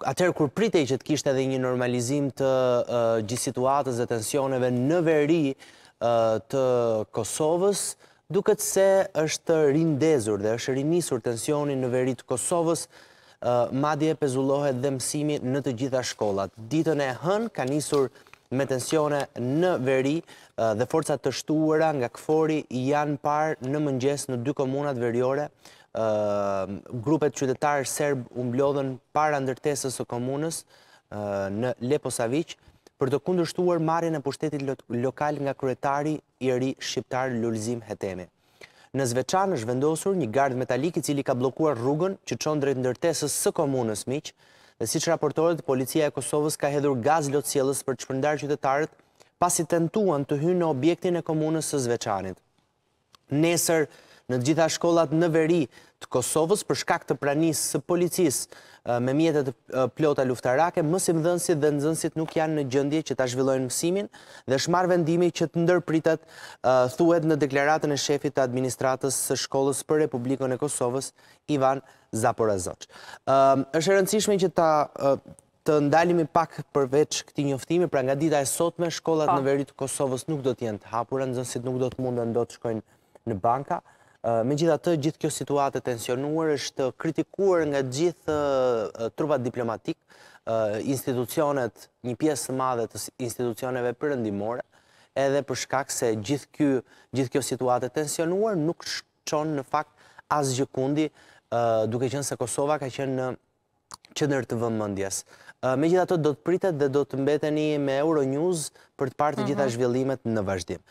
Atëherë kur pritej që të kishte edhe një normalizim të gjithë situatës dhe tensioneve në veri të Kosovës, duket se është rindezur dhe është rinisur tensioni në veri të Kosovës, madje pezullohet dhe mësimi në të gjitha shkollat. Ditën e hën ka nisur me tensione në veri uh, dhe forcat të shtuara nga këfori janë parë në mëngjes në dy komunat veriore. Uh, grupet qytetarë serbë umblodhen para ndërtesës o komunës uh, në Lepo për të kundër shtuar marjen e pushtetit lokal nga kryetari i eri shqiptar Lulzim Hetemi. Në Zveçan është vendosur një gardë metalik i cili ka blokuar rrugën që qonë drejt ndërtesës së komunës miqë dhe si që raportorët, policia e Kosovës ka hedhur gaz lotësielës për qëpërndarë qytetarët pasi tentuan të hynë në objektin e komunës së zveçanit. Nesër, në gjitha shkollat në veri të Kosovës për shkak të pranisë së policisë me mjetet plota luftarake, mësim dhënsit dhe nëzënsit nuk janë në gjëndje që ta zhvillojnë mësimin dhe shmarë vendimi që të ndërpritat thuet në deklaratën e shefit të administratës së shkollës për Republikën e Kosovës, Ivan Zaporazoc. është rëndësishme që ta të ndalimi pak përveç këti njoftimi, pra nga dita e sotme, shkollat po. në veri të Kosovës nuk do t'jen të hapura, nëzënsit nuk do t'munden do t'shkojnë në banka, Me gjitha të, gjithë kjo situatë tensionuar është kritikuar nga gjithë trupat diplomatik, institucionet, një pjesë madhe të institucioneve përëndimore, edhe për shkak se gjithë kjo situatë tensionuar nuk shqonë në fakt asë gjëkundi kundi duke qenë se Kosova ka qenë në qenër të vëndëmëndjes. Me gjitha të, do të pritet dhe do të mbeteni me Euronews për të partë gjitha mhm. zhvillimet në vazhdim.